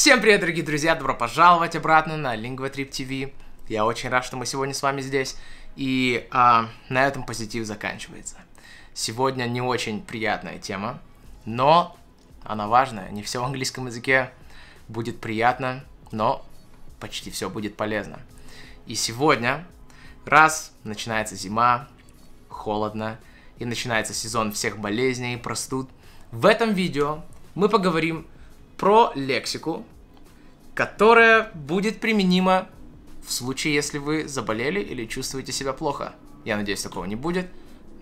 Всем привет, дорогие друзья! Добро пожаловать обратно на Lingua Trip TV. Я очень рад, что мы сегодня с вами здесь. И а, на этом позитив заканчивается. Сегодня не очень приятная тема, но она важная. Не все в английском языке будет приятно, но почти все будет полезно. И сегодня, раз начинается зима, холодно, и начинается сезон всех болезней и простуд, в этом видео мы поговорим про лексику, которая будет применима в случае, если вы заболели или чувствуете себя плохо. Я надеюсь, такого не будет.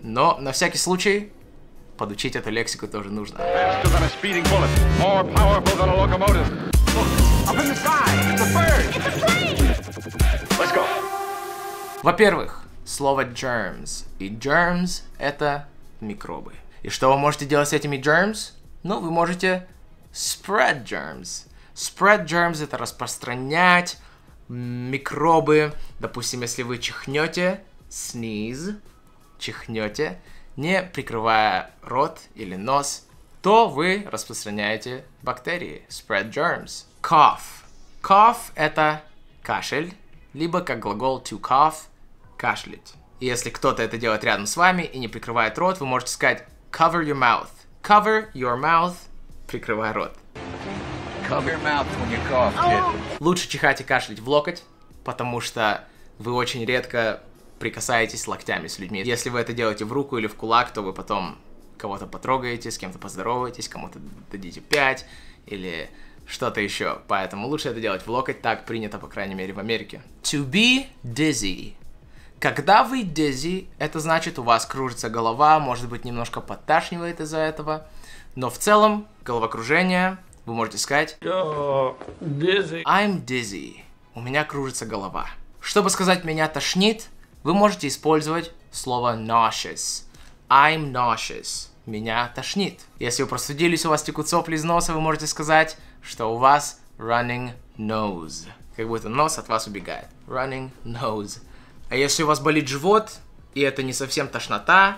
Но на всякий случай подучить эту лексику тоже нужно. Во-первых, слово germs. И germs это микробы. И что вы можете делать с этими germs? Ну, вы можете spread germs. Spread germs это распространять микробы. Допустим, если вы чихнете, sneeze, чихнете, не прикрывая рот или нос, то вы распространяете бактерии, spread germs. Cough. Cough – это кашель, либо как глагол to cough – кашлять. И если кто-то это делает рядом с вами и не прикрывает рот, вы можете сказать cover your mouth. Cover your mouth прикрывай рот. Лучше чихать и кашлять в локоть, потому что вы очень редко прикасаетесь локтями с людьми. Если вы это делаете в руку или в кулак, то вы потом кого-то потрогаете, с кем-то поздороваетесь, кому-то дадите 5 или что-то еще. Поэтому лучше это делать в локоть, так принято, по крайней мере, в Америке. To be dizzy. Когда вы дези, это значит у вас кружится голова, может быть немножко подташнивает из-за этого, но в целом головокружение, вы можете сказать dizzy. I'm dizzy, у меня кружится голова. Чтобы сказать меня тошнит, вы можете использовать слово nauseous. I'm nauseous, меня тошнит. Если вы простудились, у вас текут сопли из носа, вы можете сказать, что у вас running nose. Как будто нос от вас убегает. Running nose. А если у вас болит живот, и это не совсем тошнота,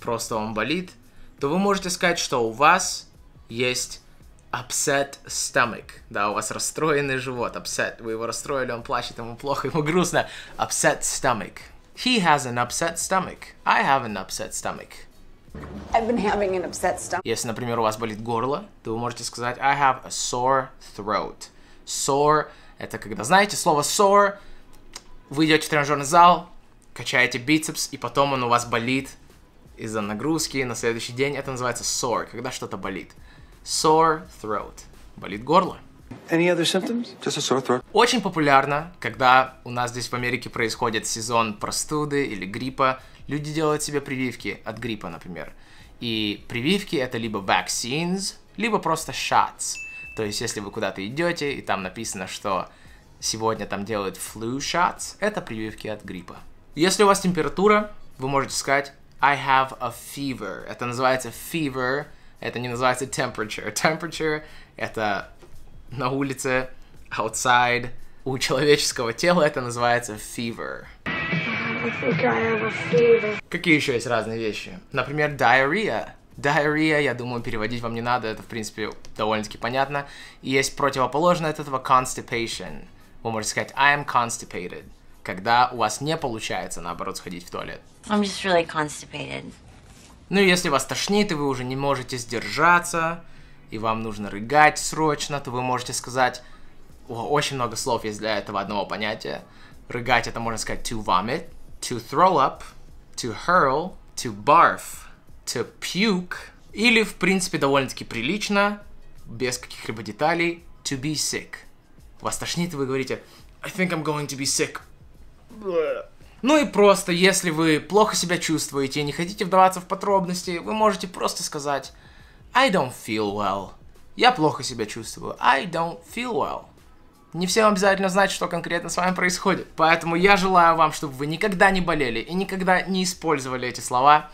просто вам болит, то вы можете сказать, что у вас есть upset stomach. Да, у вас расстроенный живот, upset. Вы его расстроили, он плачет, ему плохо, ему грустно. Upset stomach. He has an upset stomach. I have an upset stomach. I've been having an upset stomach. Если, например, у вас болит горло, то вы можете сказать I have a sore throat. Sore – это когда... Знаете, слово sore – вы идете в тренажерный зал, качаете бицепс, и потом он у вас болит из-за нагрузки. На следующий день это называется sore, когда что-то болит. Sore throat. Болит горло. Any other symptoms? Just a sore throat. Очень популярно, когда у нас здесь в Америке происходит сезон простуды или гриппа, люди делают себе прививки от гриппа, например. И прививки это либо vaccines, либо просто shots. То есть, если вы куда-то идете, и там написано, что сегодня там делают flu shots, это прививки от гриппа. Если у вас температура, вы можете сказать I have a fever. Это называется fever, это не называется temperature. Temperature — это на улице, outside. У человеческого тела это называется fever. Какие еще есть разные вещи? Например, diarrhea. Diarrhea, я думаю, переводить вам не надо, это, в принципе, довольно-таки понятно. И есть противоположное от этого constipation. Вы можете сказать I am constipated, когда у вас не получается, наоборот, сходить в туалет. I'm just really constipated. Ну и если вас тошнит, и вы уже не можете сдержаться, и вам нужно рыгать срочно, то вы можете сказать... О, очень много слов есть для этого одного понятия. Рыгать это можно сказать to vomit, to throw up, to hurl, to barf, to puke. Или, в принципе, довольно-таки прилично, без каких-либо деталей, to be sick вас тошнит, и вы говорите I think I'm going to be sick. Ну и просто, если вы плохо себя чувствуете и не хотите вдаваться в подробности, вы можете просто сказать I don't feel well. Я плохо себя чувствую. I don't feel well. Не всем обязательно знать, что конкретно с вами происходит. Поэтому я желаю вам, чтобы вы никогда не болели и никогда не использовали эти слова.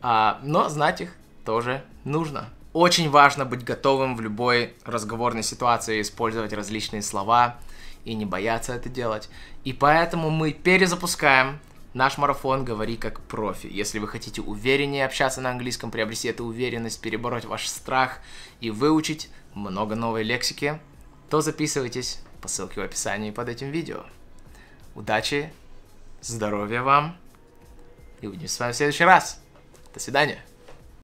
А, но знать их тоже нужно. Очень важно быть готовым в любой разговорной ситуации, использовать различные слова и не бояться это делать. И поэтому мы перезапускаем наш марафон «Говори как профи». Если вы хотите увереннее общаться на английском, приобрести эту уверенность, перебороть ваш страх и выучить много новой лексики, то записывайтесь по ссылке в описании под этим видео. Удачи, здоровья вам и увидимся с вами в следующий раз. До свидания.